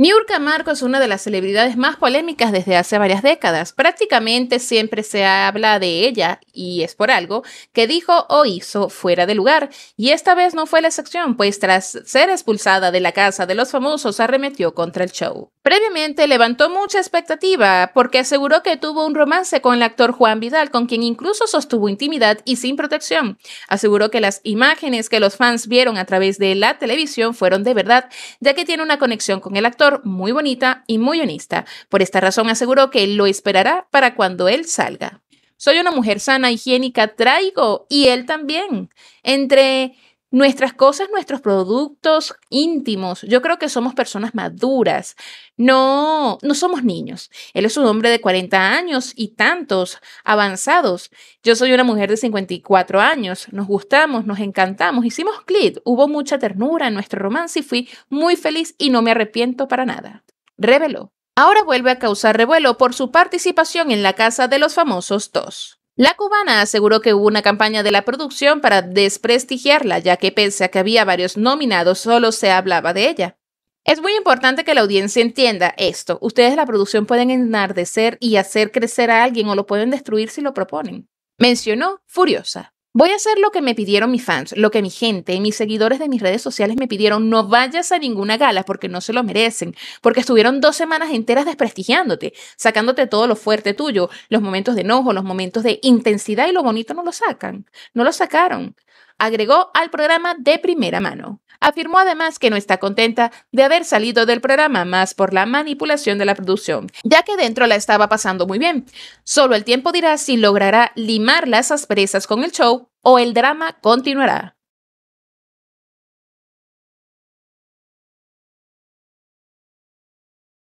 Niurka Marco es una de las celebridades más polémicas desde hace varias décadas. Prácticamente siempre se habla de ella, y es por algo, que dijo o hizo fuera de lugar. Y esta vez no fue la excepción, pues tras ser expulsada de la casa de los famosos arremetió contra el show. Previamente levantó mucha expectativa porque aseguró que tuvo un romance con el actor Juan Vidal, con quien incluso sostuvo intimidad y sin protección. Aseguró que las imágenes que los fans vieron a través de la televisión fueron de verdad, ya que tiene una conexión con el actor muy bonita y muy honesta. Por esta razón aseguró que lo esperará para cuando él salga. Soy una mujer sana, higiénica, traigo, y él también. Entre nuestras cosas, nuestros productos íntimos. Yo creo que somos personas maduras. No, no somos niños. Él es un hombre de 40 años y tantos, avanzados. Yo soy una mujer de 54 años. Nos gustamos, nos encantamos, hicimos clic. Hubo mucha ternura en nuestro romance y fui muy feliz y no me arrepiento para nada. Reveló. Ahora vuelve a causar revuelo por su participación en la casa de los famosos dos. La cubana aseguró que hubo una campaña de la producción para desprestigiarla, ya que pese a que había varios nominados, solo se hablaba de ella. Es muy importante que la audiencia entienda esto. Ustedes la producción pueden enardecer y hacer crecer a alguien o lo pueden destruir si lo proponen. Mencionó furiosa. Voy a hacer lo que me pidieron mis fans, lo que mi gente, mis seguidores de mis redes sociales me pidieron. No vayas a ninguna gala porque no se lo merecen, porque estuvieron dos semanas enteras desprestigiándote, sacándote todo lo fuerte tuyo, los momentos de enojo, los momentos de intensidad y lo bonito no lo sacan. No lo sacaron. Agregó al programa de primera mano. Afirmó además que no está contenta de haber salido del programa más por la manipulación de la producción, ya que dentro la estaba pasando muy bien. Solo el tiempo dirá si logrará limar las asperezas con el show o el drama continuará.